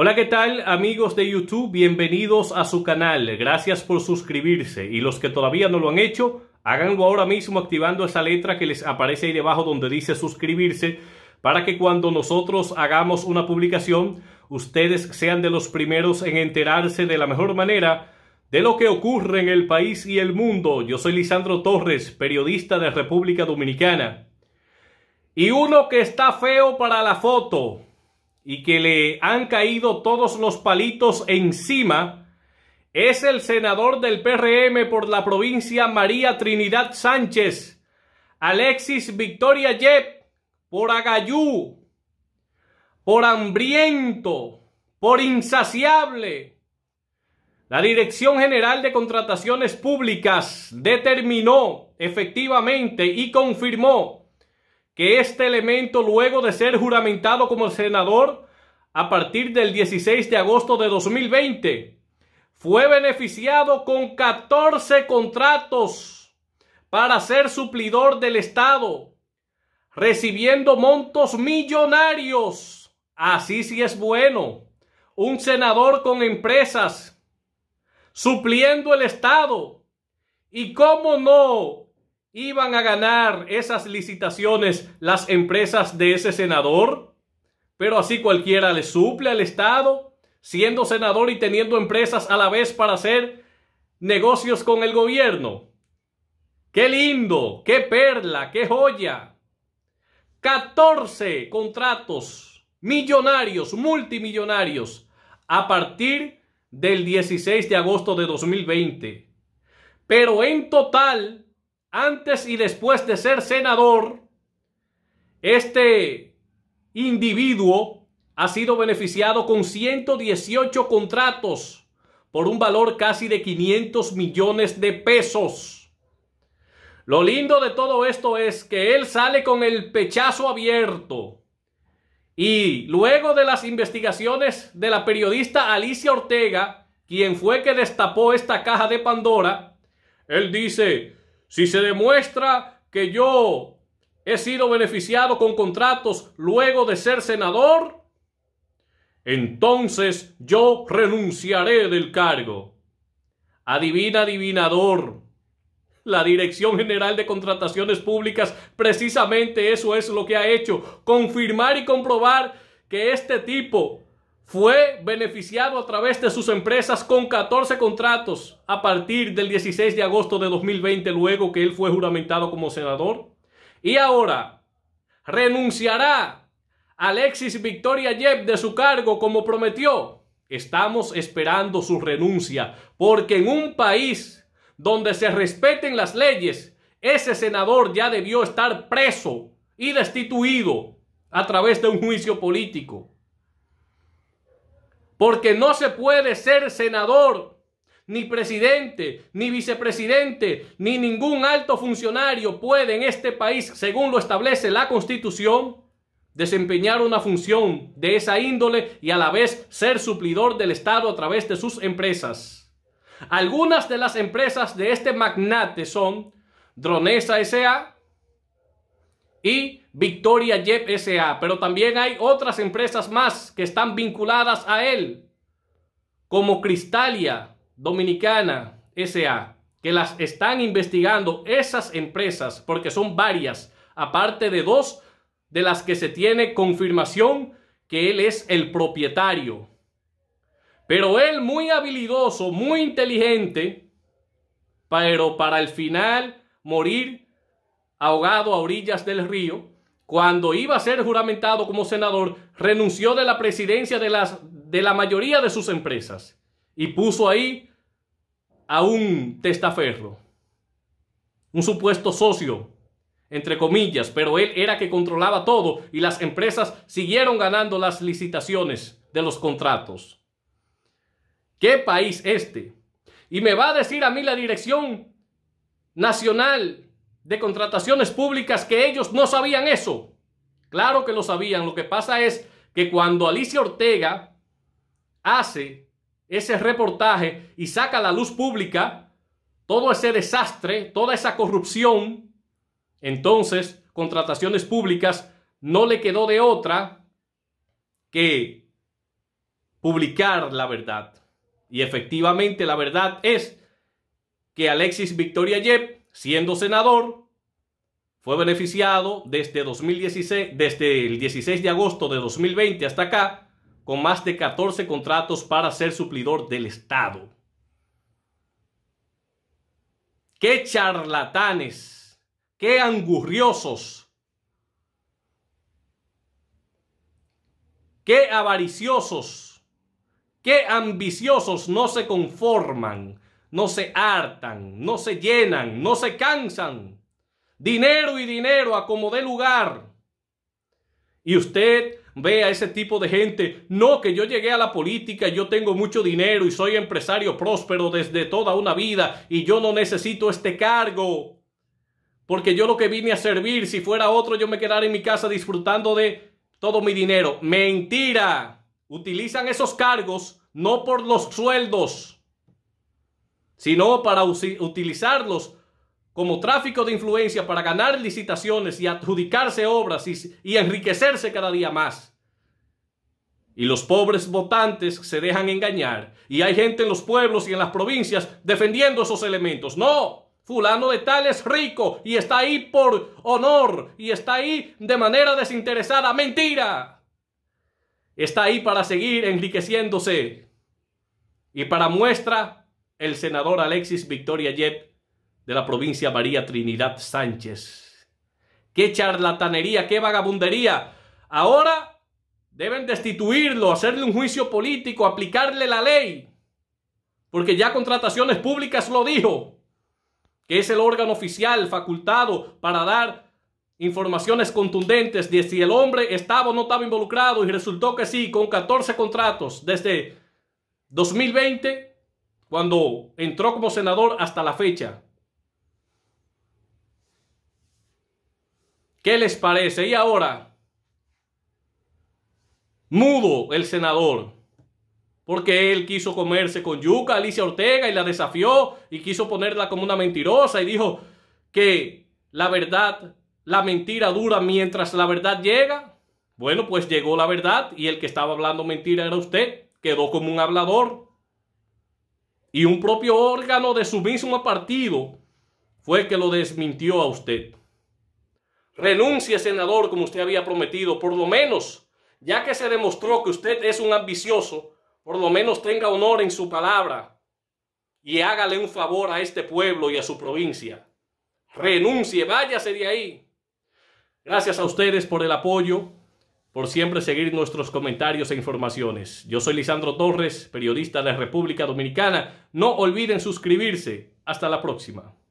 Hola, ¿qué tal amigos de YouTube? Bienvenidos a su canal. Gracias por suscribirse y los que todavía no lo han hecho, háganlo ahora mismo activando esa letra que les aparece ahí debajo donde dice suscribirse para que cuando nosotros hagamos una publicación, ustedes sean de los primeros en enterarse de la mejor manera de lo que ocurre en el país y el mundo. Yo soy Lisandro Torres, periodista de República Dominicana. Y uno que está feo para la foto y que le han caído todos los palitos encima es el senador del PRM por la provincia María Trinidad Sánchez, Alexis Victoria Yep, por agayú, por hambriento, por insaciable. La Dirección General de Contrataciones Públicas determinó efectivamente y confirmó que este elemento, luego de ser juramentado como senador a partir del 16 de agosto de 2020, fue beneficiado con 14 contratos para ser suplidor del Estado, recibiendo montos millonarios. Así sí es bueno. Un senador con empresas supliendo el Estado. Y cómo no, iban a ganar esas licitaciones las empresas de ese senador, pero así cualquiera le suple al Estado, siendo senador y teniendo empresas a la vez para hacer negocios con el gobierno. ¡Qué lindo! ¡Qué perla! ¡Qué joya! 14 contratos millonarios, multimillonarios, a partir del 16 de agosto de 2020. Pero en total, antes y después de ser senador, este individuo ha sido beneficiado con 118 contratos por un valor casi de 500 millones de pesos. Lo lindo de todo esto es que él sale con el pechazo abierto. Y luego de las investigaciones de la periodista Alicia Ortega, quien fue que destapó esta caja de Pandora, él dice, si se demuestra que yo he sido beneficiado con contratos luego de ser senador, entonces yo renunciaré del cargo. Adivina, adivinador. La Dirección General de Contrataciones Públicas precisamente eso es lo que ha hecho, confirmar y comprobar que este tipo fue beneficiado a través de sus empresas con 14 contratos a partir del 16 de agosto de 2020, luego que él fue juramentado como senador. Y ahora renunciará Alexis Victoria Yep de su cargo como prometió. Estamos esperando su renuncia, porque en un país donde se respeten las leyes, ese senador ya debió estar preso y destituido a través de un juicio político. Porque no se puede ser senador, ni presidente, ni vicepresidente, ni ningún alto funcionario puede en este país, según lo establece la Constitución, desempeñar una función de esa índole y a la vez ser suplidor del Estado a través de sus empresas. Algunas de las empresas de este magnate son Dronesa S.A., y Victoria Jep SA. Pero también hay otras empresas más que están vinculadas a él, como Cristalia Dominicana SA, que las están investigando esas empresas, porque son varias, aparte de dos de las que se tiene confirmación que él es el propietario. Pero él muy habilidoso, muy inteligente, pero para el final morir ahogado a orillas del río, cuando iba a ser juramentado como senador, renunció de la presidencia de, las, de la mayoría de sus empresas y puso ahí a un testaferro, un supuesto socio, entre comillas, pero él era que controlaba todo y las empresas siguieron ganando las licitaciones de los contratos. ¿Qué país este? Y me va a decir a mí la dirección nacional de contrataciones públicas que ellos no sabían eso. Claro que lo sabían. Lo que pasa es que cuando Alicia Ortega hace ese reportaje y saca a la luz pública todo ese desastre, toda esa corrupción, entonces contrataciones públicas no le quedó de otra que publicar la verdad. Y efectivamente la verdad es que Alexis Victoria Yep siendo senador, fue beneficiado desde, desde este este, el 16 de agosto de 2020 hasta acá con más de 14 contratos para ser suplidor del Estado. ¡Qué charlatanes! ¡Qué angurriosos! ¡Qué avariciosos! ¡Qué ambiciosos no se conforman! no se hartan, no se llenan, no se cansan. Dinero y dinero a como lugar. Y usted ve a ese tipo de gente, no que yo llegué a la política, yo tengo mucho dinero y soy empresario próspero desde toda una vida y yo no necesito este cargo. Porque yo lo que vine a servir, si fuera otro, yo me quedara en mi casa disfrutando de todo mi dinero. Mentira. Utilizan esos cargos no por los sueldos sino para utilizarlos como tráfico de influencia para ganar licitaciones y adjudicarse obras y, enriquecerse cada día más. Y los pobres votantes se dejan engañar. Y hay gente en los pueblos y en las provincias defendiendo esos elementos. No, fulano de tal es rico y está ahí por honor y está ahí de manera desinteresada. Mentira. Está ahí para seguir enriqueciéndose. Y para muestra el senador Alexis Victoria Yep de la provincia María Trinidad Sánchez. ¡Qué charlatanería, qué vagabundería! Ahora deben destituirlo, hacerle un juicio político, aplicarle la ley. Porque ya Contrataciones Públicas lo dijo, que es el órgano oficial facultado para dar informaciones contundentes de si el hombre estaba o no estaba involucrado y resultó que sí, con 14 contratos desde 2020 cuando entró como senador hasta la fecha. ¿Qué les parece? Y ahora, mudo el senador, porque él quiso comerse con yuca Alicia Ortega y la desafió y quiso ponerla como una mentirosa y dijo que la verdad, la mentira dura mientras la verdad llega. Bueno, pues llegó la verdad y el que estaba hablando mentira era usted. Quedó como un hablador. Y un propio órgano de su mismo partido fue el que lo desmintió a usted. Renuncie, senador, como usted había prometido, por lo menos, ya que se demostró que usted es un ambicioso, por lo menos tenga honor en su palabra y hágale un favor a este pueblo y a su provincia. Renuncie, váyase de ahí. Gracias a ustedes por el apoyo por siempre seguir nuestros comentarios e informaciones. Yo soy Lisandro Torres, periodista de la República Dominicana. No olviden suscribirse. Hasta la próxima.